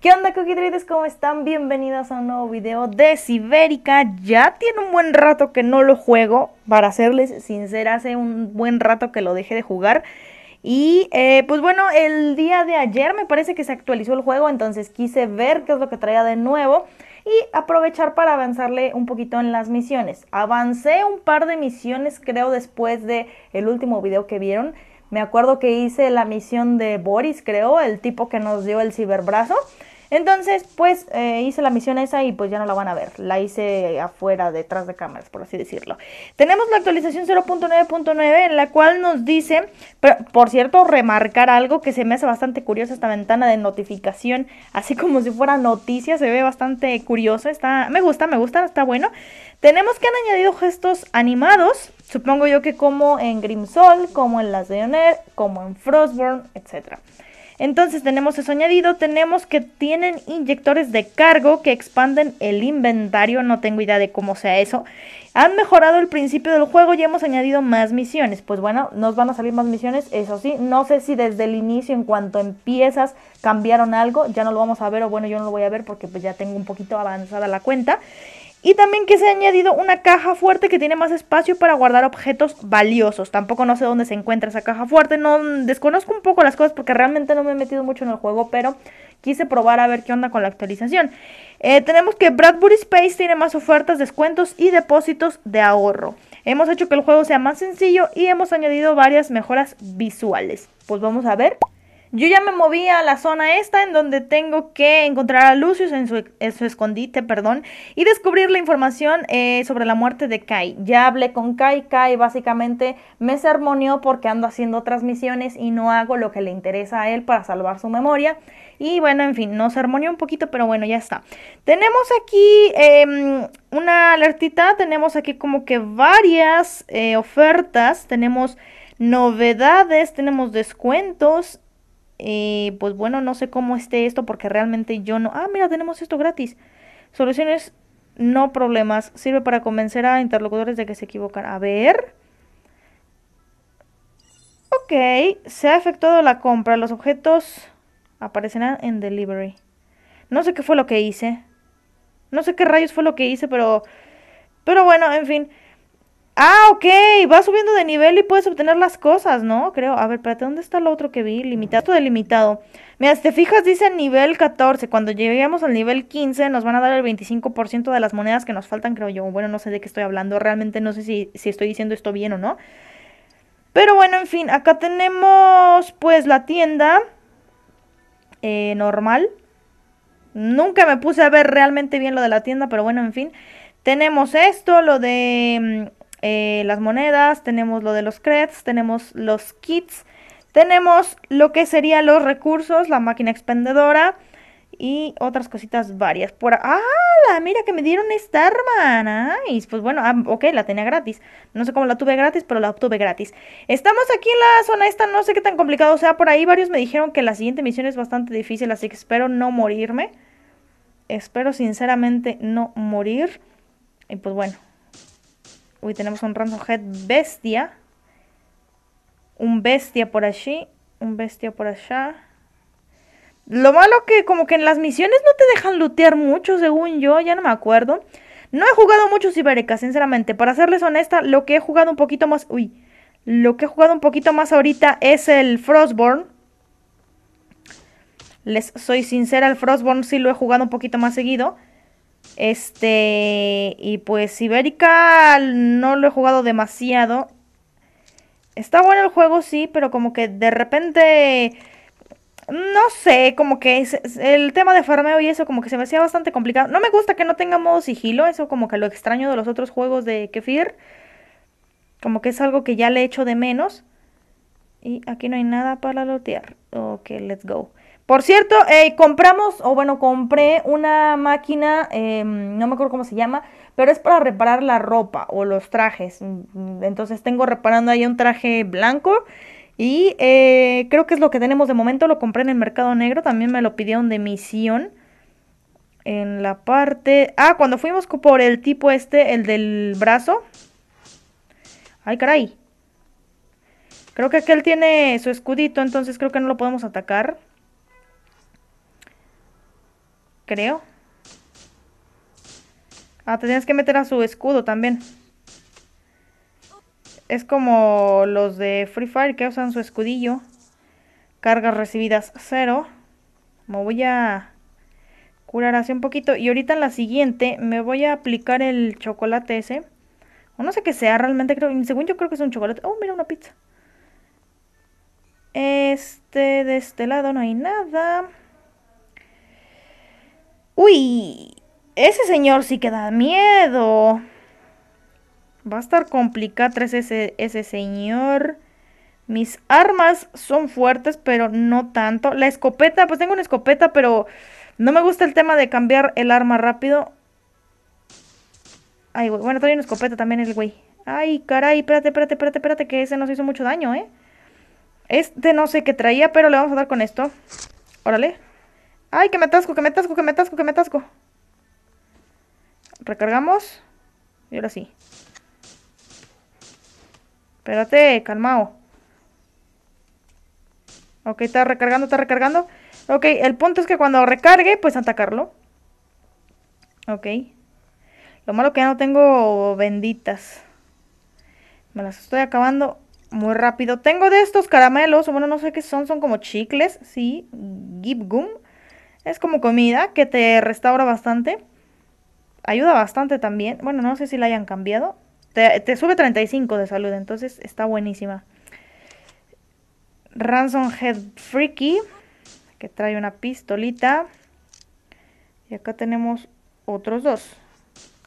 ¿Qué onda Cookie Traders? ¿Cómo están? Bienvenidos a un nuevo video de Sibérica. Ya tiene un buen rato que no lo juego, para serles sincera, hace un buen rato que lo dejé de jugar. Y eh, pues bueno, el día de ayer me parece que se actualizó el juego, entonces quise ver qué es lo que traía de nuevo y aprovechar para avanzarle un poquito en las misiones. Avancé un par de misiones creo después de el último video que vieron. Me acuerdo que hice la misión de Boris, creo, el tipo que nos dio el ciberbrazo. Entonces, pues eh, hice la misión esa y pues ya no la van a ver. La hice afuera, detrás de cámaras, por así decirlo. Tenemos la actualización 0.9.9 en la cual nos dice, por cierto, remarcar algo que se me hace bastante curioso esta ventana de notificación, así como si fuera noticia, se ve bastante curioso. Está, me gusta, me gusta, está bueno. Tenemos que han añadido gestos animados, supongo yo que como en Grimsol, como en las de como en Frostborn, etcétera. Entonces tenemos eso añadido, tenemos que tienen inyectores de cargo que expanden el inventario, no tengo idea de cómo sea eso. Han mejorado el principio del juego y hemos añadido más misiones. Pues bueno, nos van a salir más misiones, eso sí. No sé si desde el inicio, en cuanto empiezas, cambiaron algo. Ya no lo vamos a ver o bueno, yo no lo voy a ver porque pues ya tengo un poquito avanzada la cuenta. Y también que se ha añadido una caja fuerte que tiene más espacio para guardar objetos valiosos. Tampoco no sé dónde se encuentra esa caja fuerte. No desconozco un poco las cosas porque realmente no me he metido mucho en el juego, pero quise probar a ver qué onda con la actualización. Eh, tenemos que Bradbury Space tiene más ofertas, descuentos y depósitos de ahorro. Hemos hecho que el juego sea más sencillo y hemos añadido varias mejoras visuales. Pues vamos a ver yo ya me moví a la zona esta en donde tengo que encontrar a Lucius en su, e, escondite, perdón, y descubrir la información eh, sobre la muerte de Kai. Ya hablé con Kai, Kai básicamente me sermoneó porque ando haciendo otras misiones y no hago lo que le interesa a él para salvar su memoria. Y bueno, en fin, nos sermoneó un poquito, pero bueno, ya está. Tenemos aquí em, una alertita, tenemos aquí como que varias eh, ofertas, tenemos novedades, tenemos descuentos eh, pues bueno, no sé cómo esté esto porque realmente yo no... Ah, mira, tenemos esto gratis. Soluciones, no problemas. Sirve para convencer a interlocutores de que se equivocan. A ver. Ok, se ha efectuado la compra. Los objetos aparecerán en delivery. No sé qué fue lo que hice. No sé qué rayos fue lo que hice, pero... Pero bueno, en fin. Ah, ok, va subiendo de nivel y puedes obtener las cosas, ¿no? Creo. A ver, espérate, ¿dónde está lo otro que vi? Limitado. Esto Mira, si te fijas, dice nivel 14. Cuando lleguemos al nivel 15, nos van a dar el 25% de las monedas que nos faltan, creo yo. Bueno, no sé de qué estoy hablando. Realmente no sé si, estoy diciendo esto bien o no. Pero bueno, en fin, acá tenemos pues la tienda eh, normal. Nunca me puse a ver realmente bien lo de la tienda, pero bueno, en fin. Tenemos esto, lo de mm, eh, las monedas, tenemos lo de los creds, tenemos los kits, tenemos lo que serían los recursos, la máquina expendedora y otras cositas varias. Por ¡Ah! Mira que me dieron esta arma. y Pues bueno, ah, ok, la tenía gratis. No sé cómo la tuve gratis, pero la obtuve gratis. Estamos aquí en la zona esta, no sé qué tan complicado sea. Por ahí varios me dijeron que la siguiente misión es bastante difícil, así que espero no morirme. Espero sinceramente no morir. Y pues bueno, Uy, tenemos un head bestia. Un bestia por allí. Un bestia por allá. Lo malo que como que en las misiones no te dejan lootear mucho, según yo. Ya no me acuerdo. No he jugado mucho Siberica, sinceramente. Para serles honesta, lo que he jugado un poquito más... Uy, lo que he jugado un poquito más ahorita es el Frostborn. Les soy sincera, el Frostborn sí lo he jugado un poquito más seguido. Este, y pues Ibérica no lo he jugado demasiado. Está bueno el juego, sí, pero como que de repente... No sé, como que el tema de farmeo y eso como que se me hacía bastante complicado. No me gusta que no tenga modo sigilo, eso como que lo extraño de los otros juegos de Kefir. Como que es algo que ya le echo de menos. Y aquí no hay nada para lotear Ok, let's go. Por cierto, eh, compramos, o bueno, compré una máquina, em, no me acuerdo cómo se llama, pero es para reparar la ropa o los trajes. Mm, mm, entonces tengo reparando ahí un traje blanco y eh, creo que es lo que tenemos de momento. Lo compré en el mercado negro, también me lo pidieron de misión. En la parte... Ah, cuando fuimos por el tipo este, el del brazo. Ay, caray. Creo que aquel tiene su escudito, entonces creo que no lo podemos atacar creo. Ah, te tienes que meter a su escudo también. Es como los de Free Fire que usan su escudillo. Cargas recibidas cero. Me voy a curar así un poquito. Y ahorita en la siguiente me voy a aplicar el chocolate ese. O no sé qué sea, realmente creo. Según yo creo que es un chocolate. Oh, mira, una pizza. Este, de este lado no hay nada. Uy, ese señor sí que da miedo. Va a estar complicado ese, ese señor. Mis armas son fuertes, pero no tanto. La escopeta, pues tengo una escopeta, pero no me gusta el tema de cambiar el arma rápido. Ay, güey. Bueno, trae una escopeta también el güey. Ay, caray, espérate, espérate, espérate, espérate, que ese nos hizo mucho daño, ¿eh? Este no sé qué traía, pero le vamos a dar con esto. Órale. ¡Ay, que me atasco, que me atasco, que me atasco, que me atasco! Recargamos. Y ahora sí. Espérate, calmao. Ok, está recargando, está recargando. Ok, el punto es que cuando recargue, pues atacarlo. Ok. Lo malo que ya no tengo benditas. Me las estoy acabando muy rápido. Tengo de estos caramelos, bueno, no sé qué son, son como chicles, sí, gibgum. Es como comida que te restaura bastante. Ayuda bastante también. Bueno, no sé si la hayan cambiado. Te, sube 35 de salud, entonces está buenísima. Ransom Head Freaky, que trae una pistolita. Y acá tenemos otros dos.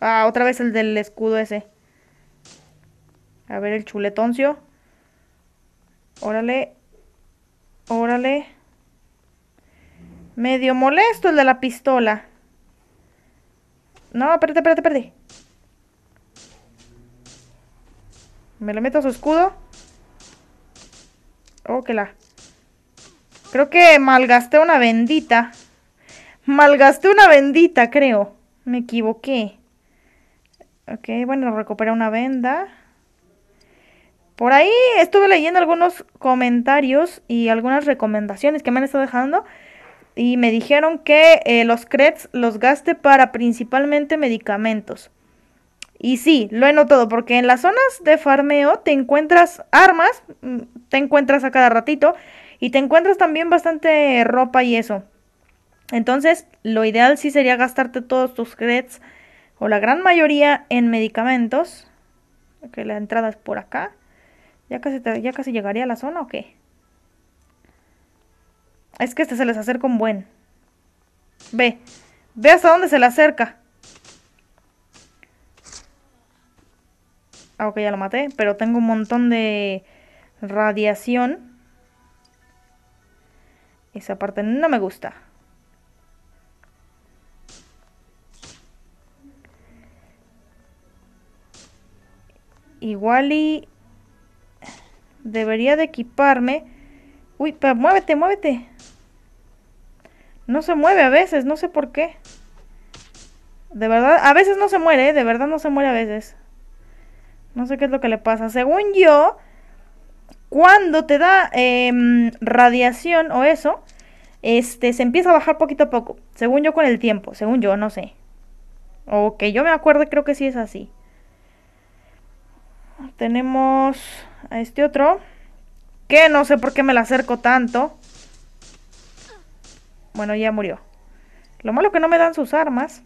Ah, otra vez el del escudo ese. A ver el chuletoncio. Órale. Órale. Medio molesto el de la pistola. No, espérate, espérate, espérate. Me lo meto a su escudo. Oh, que la... Creo que malgasté una bendita. Malgasté una bendita, creo. Me equivoqué. Ok, bueno, recuperé una venda. Por ahí estuve leyendo algunos comentarios y algunas recomendaciones que me han estado dejando y me dijeron que eh, los creds los gaste para principalmente medicamentos. Y sí, lo he notado porque en las zonas de farmeo te encuentras armas, mm, te encuentras a cada ratito y te encuentras también bastante ropa y eso. Entonces, lo ideal sí sería gastarte todos tus creds o la gran mayoría en medicamentos. Que la entrada es por acá. ¿Ya casi, ¿Ya casi llegaría a la zona o qué? Es que este se les acerca un buen. Ve. Ve hasta dónde se le acerca. Ah, ok, ya lo maté. Pero tengo un montón de radiación. Esa parte no me gusta. Igual y... Debería de equiparme... Uy, pero muévete, muévete. No se mueve a veces, no sé por qué. De verdad, a veces no se muere, ¿eh? de verdad no se muere a veces. No sé qué es lo que le pasa. Según yo, cuando te da em, radiación o eso, este, se empieza a bajar poquito a poco. Según yo, con el tiempo. Según yo, no sé. O que yo me acuerdo, creo que sí es así. Tenemos a este otro. Que no sé por qué me la acerco tanto. Bueno, ya murió. Lo malo que no me dan sus armas.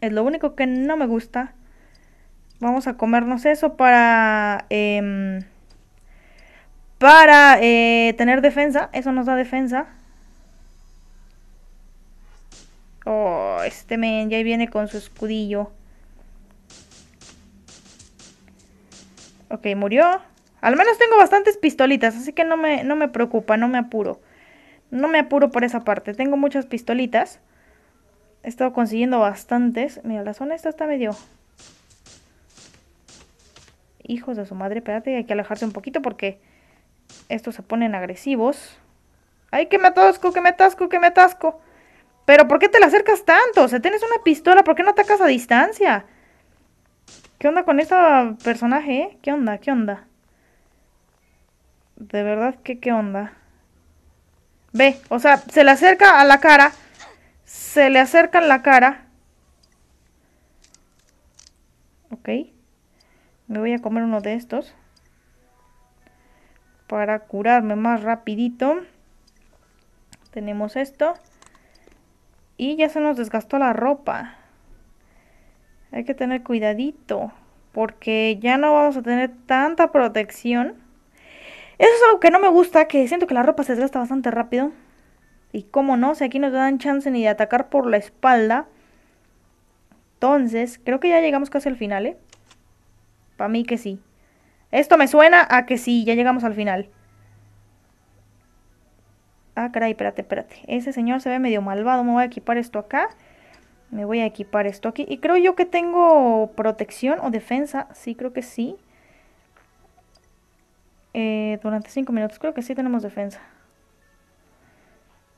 Es lo único que no me gusta. Vamos a comernos eso para... Em, para eh, tener defensa. Eso nos da defensa. Oh, este men ya viene con su escudillo. Ok, murió. Al menos tengo bastantes pistolitas, así que no no me preocupa, no me apuro. No me apuro por esa parte. Tengo muchas pistolitas. He estado consiguiendo bastantes. Mira, la zona esta está medio... Hijos de su madre, espérate, hay que alejarse un poquito porque estos se ponen agresivos. ¡Ay, que me atasco, que me atasco, que me atasco! Pero ¿por qué te la acercas tanto? O sea, tienes una pistola, ¿por qué no atacas a distancia? ¿Qué onda con este personaje, eh? ¿Qué onda? ¿Qué onda? De verdad, ¿qué, qué onda? Ve, o sea, se le acerca a la cara. Se le acerca a la cara. Ok. Me voy a comer uno de estos. Para curarme más rapidito. Tenemos esto. Y ya se nos desgastó la ropa. Hay que tener cuidadito. Porque ya no vamos a tener tanta protección. Eso es algo que no me gusta, que siento que la ropa se desgasta bastante rápido. Y cómo no, si aquí no te dan chance ni de atacar por la espalda. Entonces, creo que ya llegamos casi al final, ¿eh? Para mí que sí. Esto me suena a que sí, ya llegamos al final. Ah, caray, espérate, espérate. Ese señor se ve medio malvado. Me voy a equipar esto acá. Me voy a equipar esto aquí. Y creo yo que tengo protección o defensa. Sí, creo que sí. Eh, durante cinco minutos. Creo que sí tenemos defensa.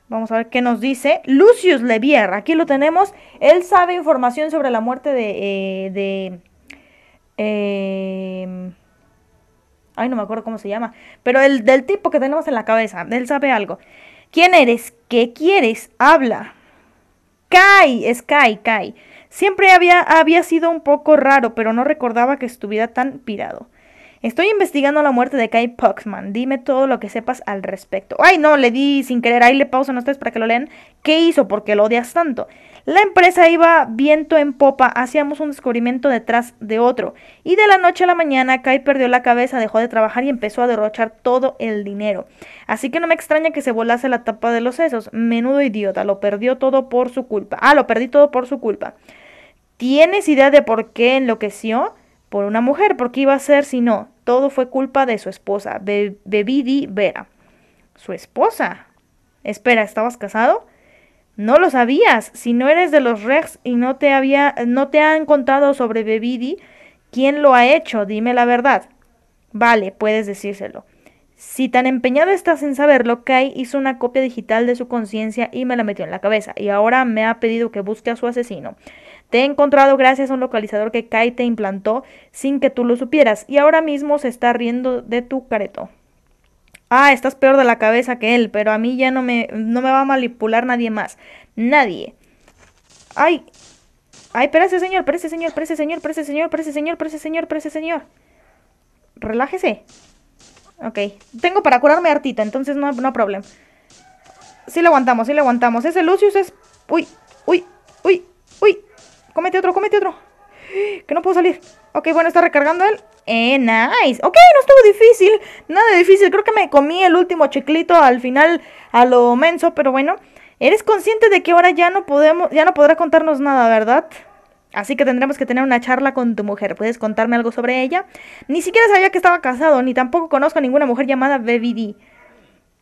Vamos a ver qué nos dice Lucius Levier. Aquí lo tenemos. Él sabe información sobre la muerte de... Eh, de em, ay, no me acuerdo cómo se llama. Pero el del tipo que tenemos en la cabeza. Él sabe algo. ¿Quién eres? ¿Qué quieres? Habla. Kai, es Kai, Kai. Siempre había, había sido un poco raro, pero no recordaba que estuviera tan pirado. Estoy investigando la muerte de Kai Puxman. Dime todo lo que sepas al respecto. Ay, no, le di sin querer. Ahí le pausan ustedes para que lo lean. ¿Qué hizo? ¿Por qué lo odias tanto? La empresa iba viento en popa, hacíamos un descubrimiento detrás de otro. Y de la noche a la mañana, Kai perdió la cabeza, dejó de trabajar y empezó a derrochar todo el dinero. Así que no me extraña que se volase la tapa de los sesos. Menudo idiota, lo perdió todo por su culpa. Ah, lo perdí todo por su culpa. ¿Tienes idea de por qué enloqueció? por una mujer, porque iba a ser si no, todo fue culpa de su esposa, Bebidi Vera. ¿Su esposa? Espera, ¿estabas casado? No lo sabías, si no eres de los Rex y no te había no te han contado sobre Bebidi, ¿quién lo ha hecho? Dime la verdad. Vale, puedes decírselo. Si tan empeñado estás en saberlo, Kai hizo una copia digital de su conciencia y me la metió en la cabeza, y ahora me ha pedido que busque a su asesino. Te he encontrado gracias a un localizador que Kai te implantó sin que tú lo supieras y ahora mismo se está riendo de tu careto. Ah, estás peor de la cabeza que él, pero a mí ya no me, no me va a manipular nadie más. Nadie. Ay, ay, ese señor, ese señor, ese señor, ese señor, ese señor, ese señor, ese señor. Relájese. Ok, tengo para curarme hartita, entonces no, no problema. Sí lo aguantamos, sí le aguantamos. Ese Lucius es... Uy, uy, uy, Cómete otro, cómete otro. Que no puedo salir. Ok, bueno, está recargando él. Eh, nice. Ok, no estuvo difícil. Nada difícil. Creo que me comí el último chiclito al final a lo menso, pero bueno. Eres consciente de que ahora ya no podemos, ya no podrá contarnos nada, ¿verdad? Así que tendremos que tener una charla con tu mujer. ¿Puedes contarme algo sobre ella? Ni siquiera sabía que estaba casado, ni tampoco conozco a ninguna mujer llamada BBD.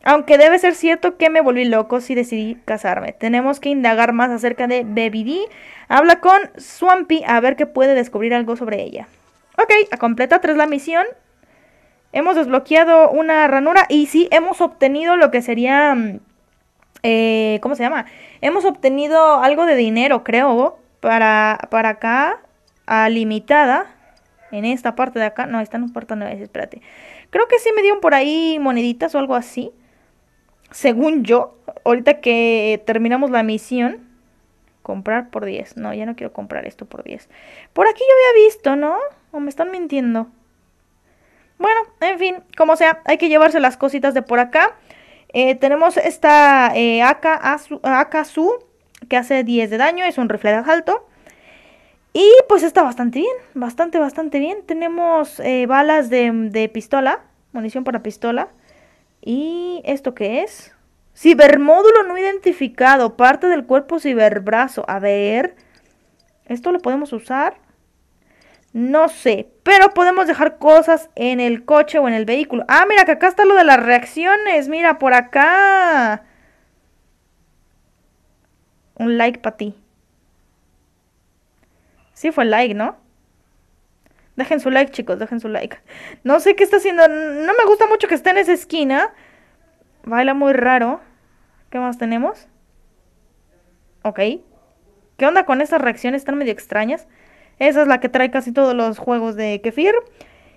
Aunque debe ser cierto que me volví loco si decidí casarme. Tenemos que indagar más acerca de Baby Habla con Swampy a ver qué puede descubrir algo sobre ella. Ok, a completa tras la misión. Hemos desbloqueado una ranura y sí, hemos obtenido lo que sería... Mm, eh, ¿Cómo se llama? Hemos obtenido algo de dinero, creo, para, para acá, a limitada. En esta parte de acá. No, esta no parte espérate. Creo que sí me dieron por ahí moneditas o algo así según yo, ahorita que terminamos la misión, comprar por 10. No, ya no quiero comprar esto por 10. Por aquí yo había visto, ¿no? ¿O me están mintiendo? Bueno, en fin, como sea, hay que llevarse las cositas de por acá. Eh, tenemos esta eh, AK-SU que hace 10 de daño, es un rifle alto. Y pues está bastante bien, bastante, bastante bien. Tenemos eh, balas de pistola, munición para pistola. ¿Y esto qué es? Cibermódulo no identificado, parte del cuerpo ciberbrazo. A ver, ¿esto lo podemos usar? No sé, pero podemos dejar cosas en el coche o en el vehículo. Ah, mira que acá está lo de las reacciones. Mira, por acá. Un like para ti. Sí fue like, ¿no? Dejen su like, chicos, dejen su like. No sé qué está haciendo. No me gusta mucho que esté en esa esquina. Baila muy raro. ¿Qué más tenemos? Ok. ¿Qué onda con esas reacciones tan medio extrañas? Esa es la que trae casi todos los juegos de Kefir.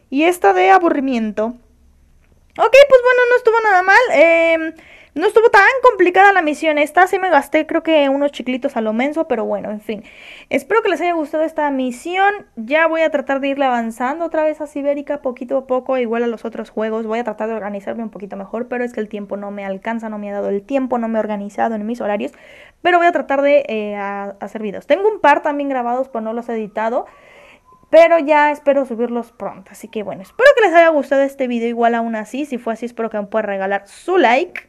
Y esta de aburrimiento. Ok, pues bueno, no estuvo nada mal. Eh, no estuvo tan complicada la misión esta, sí me gasté creo que unos chiclitos a lo menso, pero bueno, en fin. Espero que les haya gustado esta misión. Ya voy a tratar de irle avanzando otra vez a Sibérica poquito a poco, igual a los otros juegos. Voy a tratar de organizarme un poquito mejor, pero es que el tiempo no me alcanza, no me ha dado el tiempo, no me he organizado en mis horarios. Pero voy a tratar de eh, hacer videos. Tengo un par también grabados, pero no los he editado. Pero ya espero subirlos pronto. Así que bueno, espero que les haya gustado este video. Igual aún así, si fue así, espero que me puedan regalar su like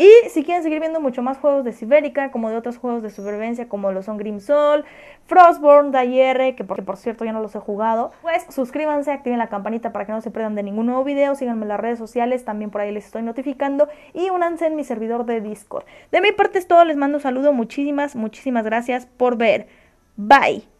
y si quieren seguir viendo mucho más juegos de Sibérica, como de otros juegos de supervivencia, como lo son Grim Soul, Frostborn, Dayr, que que por cierto ya no los he jugado, pues suscríbanse, activen la campanita para que no se pierdan de ningún nuevo video, síganme en las redes sociales, también por ahí les estoy notificando, y únanse en mi servidor de Discord. De mi parte es todo, les mando un saludo, muchísimas, muchísimas gracias por ver. Bye.